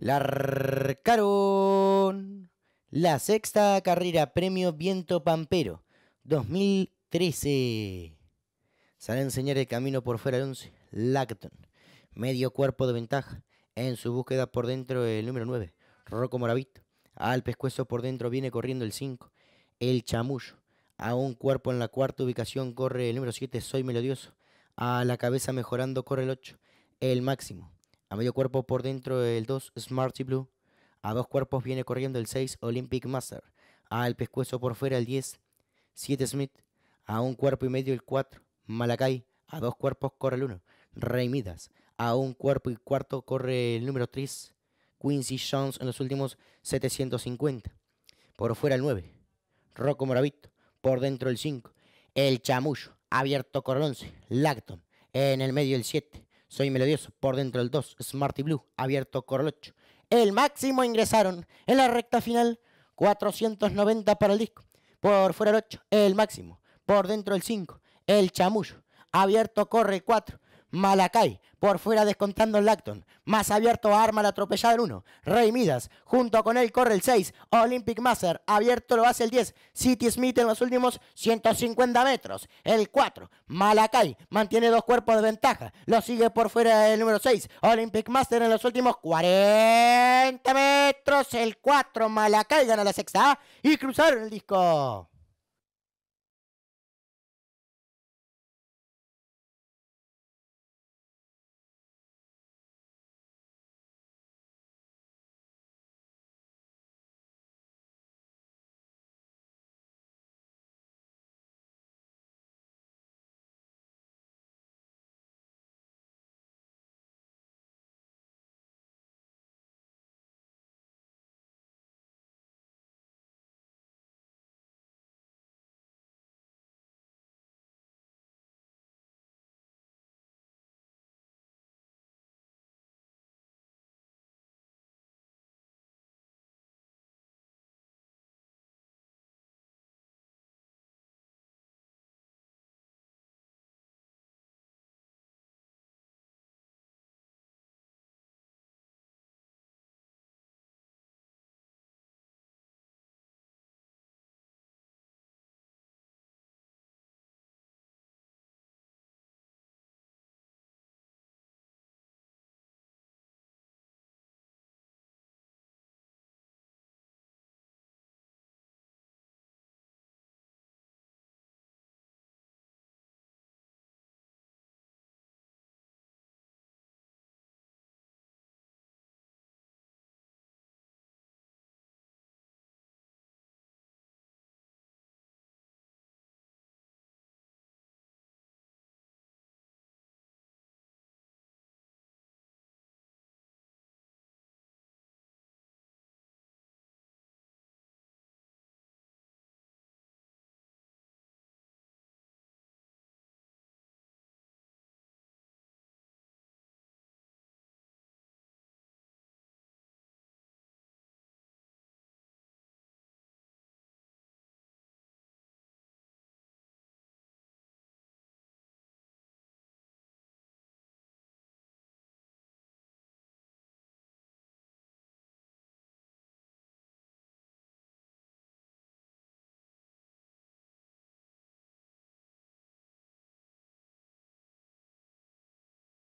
La la sexta carrera Premio Viento Pampero 2013. Sale a enseñar el camino por fuera el 11. Lacton. Medio cuerpo de ventaja. En su búsqueda por dentro el número 9. Rocco Moravito. Al pescuezo por dentro viene corriendo el 5. El Chamullo. A un cuerpo en la cuarta ubicación corre el número 7. Soy Melodioso. A la cabeza mejorando corre el 8. El máximo. A medio cuerpo por dentro el 2 Smarty Blue. A dos cuerpos viene corriendo el 6 Olympic Master. Al pescuezo por fuera el 10 7 Smith. A un cuerpo y medio el 4 Malakai. A dos cuerpos corre el 1 Rey Midas. A un cuerpo y cuarto corre el número 3 Quincy Jones en los últimos 750. Por fuera el 9 Rocco Moravito. Por dentro el 5 El Chamullo. Abierto corre el 11 Lacton. En el medio el 7 soy melodioso, por dentro el 2, Smarty Blue, abierto 8. El máximo ingresaron en la recta final, 490 para el disco. Por fuera el 8, el máximo. Por dentro el 5, el chamullo. Abierto corre 4. Malakai, por fuera descontando el Lacton. Más abierto arma la atropellada el 1. Rey Midas, junto con él corre el 6. Olympic Master, abierto lo hace el 10. City Smith en los últimos 150 metros. El 4. Malakai mantiene dos cuerpos de ventaja. Lo sigue por fuera el número 6. Olympic Master en los últimos 40 metros. El 4. Malakai gana la sexta. Y cruzaron el disco.